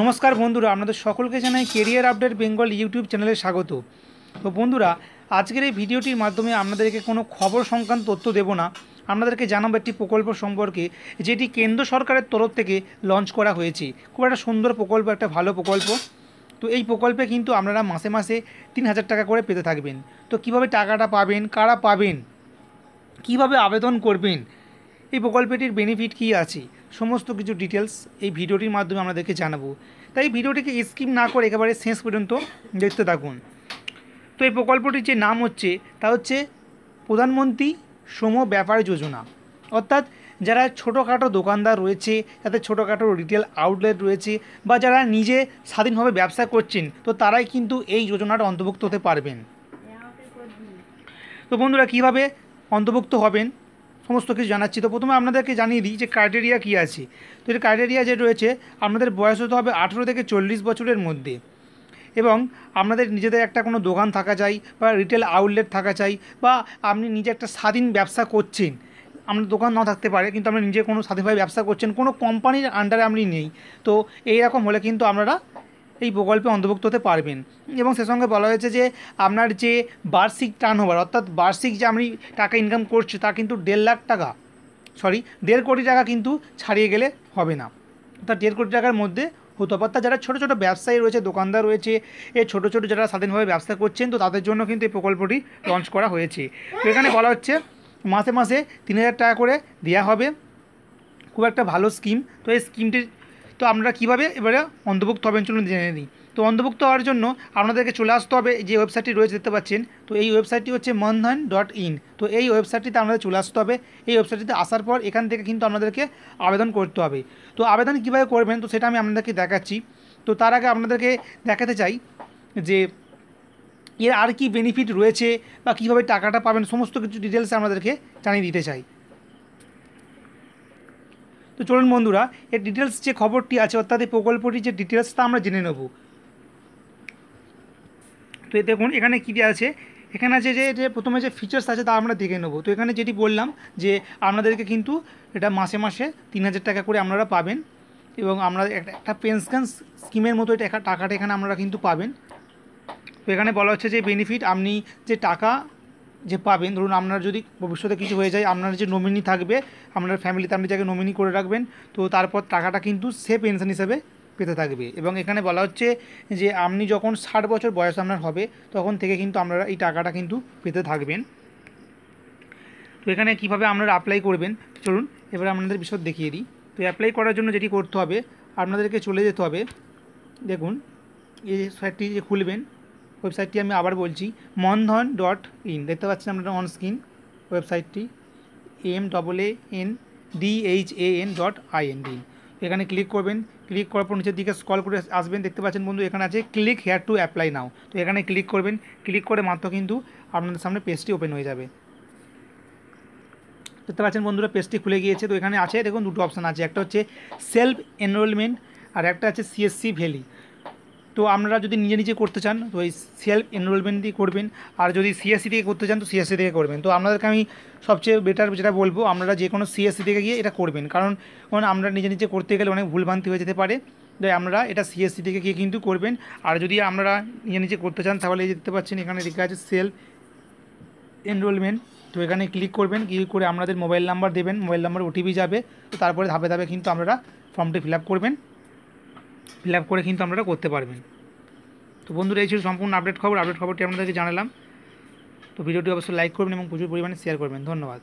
নমস্কার বন্ধুরা আপনাদের সকলকে জানাই কেরিয়ার আপডেট বেঙ্গল ইউটিউব চ্যানেলে স্বাগত তো বন্ধুরা আজকের এই ভিডিওটির মাধ্যমে আপনাদেরকে কোনো খবর সংক্রান্ত তথ্য দেব না আপনাদেরকে জানাবো একটি প্রকল্প সম্পর্কে যেটি কেন্দ্র সরকারের তরফ থেকে লঞ্চ করা হয়েছে খুব একটা সুন্দর প্রকল্প একটা ভালো প্রকল্প তো এই প্রকল্পে কিন্তু আপনারা মাসে মাসে তিন হাজার টাকা করে পেতে থাকবেন তো কিভাবে টাকাটা পাবেন কারা পাবেন কিভাবে আবেদন করবেন এই প্রকল্পটির বেনিফিট কি আছে সমস্ত কিছু ডিটেলস এই ভিডিওটির মাধ্যমে দেখে জানাবো তাই ভিডিওটিকে স্কিপ না করে একেবারে শেষ পর্যন্ত দেখতে থাকুন তো এই প্রকল্পটির যে নাম হচ্ছে তা হচ্ছে প্রধানমন্ত্রী শ্রম ব্যাপার যোজনা অর্থাৎ যারা ছোটোখাটো দোকানদার রয়েছে যাদের ছোটোখাটো রিটেল আউটলেট রয়েছে বা যারা নিজে স্বাধীনভাবে ব্যবসা করছেন তো তারাই কিন্তু এই যোজনাটা অন্তর্ভুক্ত হতে পারবেন তো বন্ধুরা কীভাবে অন্তর্ভুক্ত হবেন সমস্ত কিছু জানাচ্ছি তো প্রথমে আপনাদেরকে জানিয়ে দিই যে ক্রাইটেরিয়া কী আছে তো এই ক্রাইটেরিয়া যে রয়েছে আপনাদের বয়স হতে হবে আঠেরো থেকে চল্লিশ বছরের মধ্যে এবং আপনাদের নিজেদের একটা কোনো দোকান থাকা চাই বা রিটেল আউটলেট থাকা চাই বা আপনি নিজে একটা স্বাধীন ব্যবসা করছেন আপনার দোকান না থাকতে পারে কিন্তু আপনি নিজে কোনো স্বাধীনভাবে ব্যবসা করছেন কোনো কোম্পানির আন্ডারে আপনি নেই তো এইরকম হলে কিন্তু আপনারা এই প্রকল্পে অন্তর্ভুক্ত হতে পারবেন এবং সে সঙ্গে বলা হয়েছে যে আপনার যে বার্ষিক ওভার অর্থাৎ বার্ষিক যে আপনি টাকা ইনকাম করছে তা কিন্তু দেড় লাখ টাকা সরি দেড় কোটি টাকা কিন্তু ছাড়িয়ে গেলে হবে না অর্থাৎ দেড় কোটি টাকার মধ্যে হতে অর্থাৎ যারা ছোটো ছোটো ব্যবসায়ী রয়েছে দোকানদার রয়েছে এ ছোটো ছোটো যারা স্বাধীনভাবে ব্যবসা করছেন তো তাদের জন্য কিন্তু এই প্রকল্পটি লঞ্চ করা হয়েছে তো এখানে বলা হচ্ছে মাসে মাসে তিন হাজার টাকা করে দেওয়া হবে খুব একটা ভালো স্কিম তো এই স্কিমটির তো আমরা কীভাবে এবারে অন্তর্ভুক্ত হবেন চলুন জেনে নিই তো অন্তর্ভুক্ত হওয়ার জন্য আপনাদেরকে চলে আসতে হবে যে ওয়েবসাইটটি রয়েছে দেখতে পাচ্ছেন তো এই ওয়েবসাইটটি হচ্ছে মনধন ডট ইন তো এই ওয়েবসাইটটিতে আমাদের চলে আসতে হবে এই ওয়েবসাইটটিতে আসার পর এখান থেকে কিন্তু আপনাদেরকে আবেদন করতে হবে তো আবেদন কীভাবে করবেন তো সেটা আমি আপনাদেরকে দেখাচ্ছি তো তার আগে আপনাদেরকে দেখাতে চাই যে এর আর কি বেনিফিট রয়েছে বা কীভাবে টাকাটা পাবেন সমস্ত কিছু ডিটেলস আমাদেরকে জানিয়ে দিতে চাই তো চলুন বন্ধুরা এর ডিটেলস যে খবরটি আছে অর্থাৎ এই প্রকল্পটির যে ডিটেলস তা আমরা জেনে নেব তো দেখুন এখানে কী আছে এখানে আছে যে যে প্রথমে যে ফিচার্স আছে তা আমরা দেখে নেব তো এখানে যেটি বললাম যে আপনাদেরকে কিন্তু এটা মাসে মাসে তিন হাজার টাকা করে আপনারা পাবেন এবং আমরা একটা পেনশন স্কিমের মতো এটা টাকাটা এখানে আপনারা কিন্তু পাবেন তো এখানে বলা হচ্ছে যে বেনিফিট আপনি যে টাকা যে পাবেন ধরুন আপনার যদি ভবিষ্যতে কিছু হয়ে যায় আপনার যে নমিনি থাকবে আপনার ফ্যামিলিতে আপনি যাকে নমিনি করে রাখবেন তো তারপর টাকাটা কিন্তু সে পেনশন হিসেবে পেতে থাকবে এবং এখানে বলা হচ্ছে যে আপনি যখন ষাট বছর বয়স আপনার হবে তখন থেকে কিন্তু আপনারা এই টাকাটা কিন্তু পেতে থাকবেন তো এখানে কীভাবে আপনারা অ্যাপ্লাই করবেন চলুন এবার আপনাদের বিশদ দেখিয়ে দিই তো অ্যাপ্লাই করার জন্য যেটি করতে হবে আপনাদেরকে চলে যেতে হবে দেখুন এই সাইটটি যে খুলবেন ওয়েবসাইটটি আমি আবার বলছি মনধন ডট ইন দেখতে পাচ্ছেন আপনারা অন স্ক্রিন ওয়েবসাইটটি M double A N D H A N dot I N D এখানে ক্লিক করবেন ক্লিক করার পর নিচের দিকে স্কল করে আসবেন দেখতে পাচ্ছেন বন্ধু এখানে আছে click here to apply now তো এখানে ক্লিক করবেন ক্লিক করে মাত্র কিন্তু আপনাদের সামনে পেজটি ওপেন হয়ে যাবে দেখতে পাচ্ছেন বন্ধুরা পেজটি খুলে গিয়েছে তো এখানে আছে দেখুন দুটো অপশান আছে একটা হচ্ছে সেলফ এনরোলমেন্ট আর একটা আছে সিএসসি ভ্যালি তো আপনারা যদি নিজে নিজে করতে চান তো এই সেলফ এনরোলমেন্টই করবেন আর যদি সিএসসি e থেকে করতে চান তো সিএসসি e থেকে করবেন তো আপনাদেরকে আমি সবচেয়ে বেটার যেটা বলবো আপনারা যে কোনো সিএসসি e থেকে গিয়ে এটা করবেন কারণ আমরা নিজে নিজে করতে গেলে অনেক ভুলভ্রান্তি হয়ে যেতে পারে তাই আমরা এটা সিএসসি থেকে গিয়ে কিন্তু করবেন আর যদি আমরা নিজে নিজে করতে চান তাহলে দেখতে পাচ্ছেন এখানে লিখে আছে সেলফ এনরোলমেন্ট তো এখানে ক্লিক করবেন ক্লিক করে আপনাদের মোবাইল নাম্বার দেবেন মোবাইল নাম্বার ওটিপি যাবে তো তারপরে ধাপে ধাপে কিন্তু আপনারা ফর্মটি ফিল করবেন ফিল আপ করে কিন্তু আপনারা করতে পারবেন তো বন্ধুরা এই ছিল সম্পূর্ণ আপডেট খবর আপডেট খবরটি আপনাদেরকে জানালাম তো ভিডিওটি অবশ্যই লাইক করবেন এবং প্রচুর পরিমাণে শেয়ার করবেন ধন্যবাদ